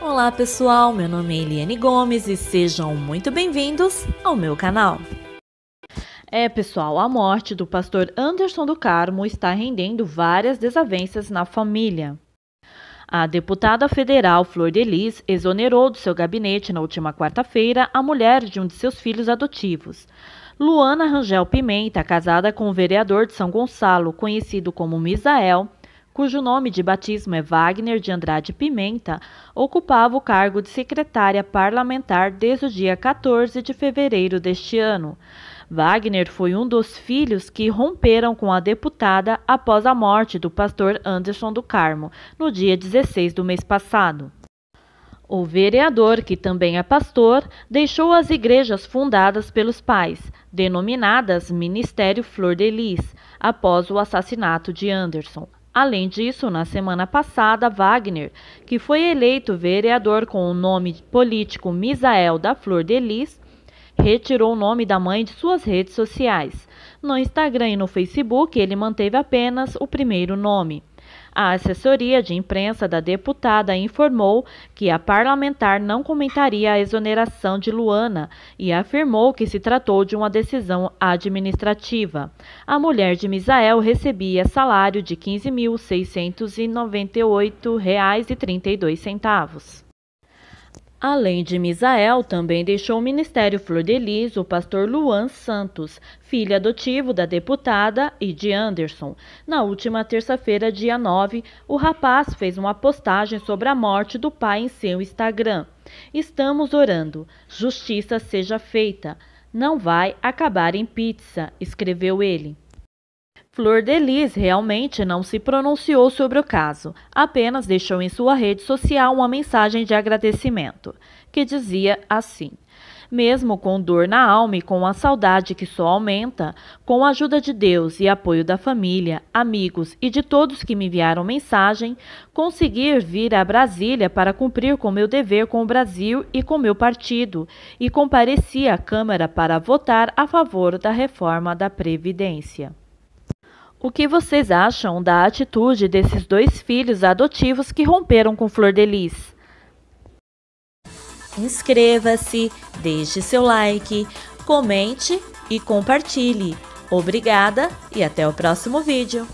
Olá pessoal, meu nome é Eliane Gomes e sejam muito bem-vindos ao meu canal. É, pessoal, a morte do pastor Anderson do Carmo está rendendo várias desavenças na família. A deputada federal Flor Delis exonerou do seu gabinete na última quarta-feira a mulher de um de seus filhos adotivos. Luana Rangel Pimenta, casada com o vereador de São Gonçalo, conhecido como Misael, cujo nome de batismo é Wagner de Andrade Pimenta, ocupava o cargo de secretária parlamentar desde o dia 14 de fevereiro deste ano. Wagner foi um dos filhos que romperam com a deputada após a morte do pastor Anderson do Carmo, no dia 16 do mês passado. O vereador, que também é pastor, deixou as igrejas fundadas pelos pais, denominadas Ministério Flor de Lis, após o assassinato de Anderson. Além disso, na semana passada, Wagner, que foi eleito vereador com o nome político Misael da Flor Delis, retirou o nome da mãe de suas redes sociais. No Instagram e no Facebook, ele manteve apenas o primeiro nome. A assessoria de imprensa da deputada informou que a parlamentar não comentaria a exoneração de Luana e afirmou que se tratou de uma decisão administrativa. A mulher de Misael recebia salário de R$ 15.698,32. Além de Misael, também deixou o Ministério Flor de Lis o pastor Luan Santos, filho adotivo da deputada e de Anderson. Na última terça-feira, dia 9, o rapaz fez uma postagem sobre a morte do pai em seu Instagram. Estamos orando, justiça seja feita. Não vai acabar em pizza, escreveu ele. Flor Delis realmente não se pronunciou sobre o caso, apenas deixou em sua rede social uma mensagem de agradecimento, que dizia assim: Mesmo com dor na alma e com a saudade que só aumenta, com a ajuda de Deus e apoio da família, amigos e de todos que me enviaram mensagem, consegui vir a Brasília para cumprir com meu dever com o Brasil e com meu partido e compareci à Câmara para votar a favor da reforma da Previdência. O que vocês acham da atitude desses dois filhos adotivos que romperam com Flor de Lis? Inscreva-se, deixe seu like, comente e compartilhe. Obrigada e até o próximo vídeo.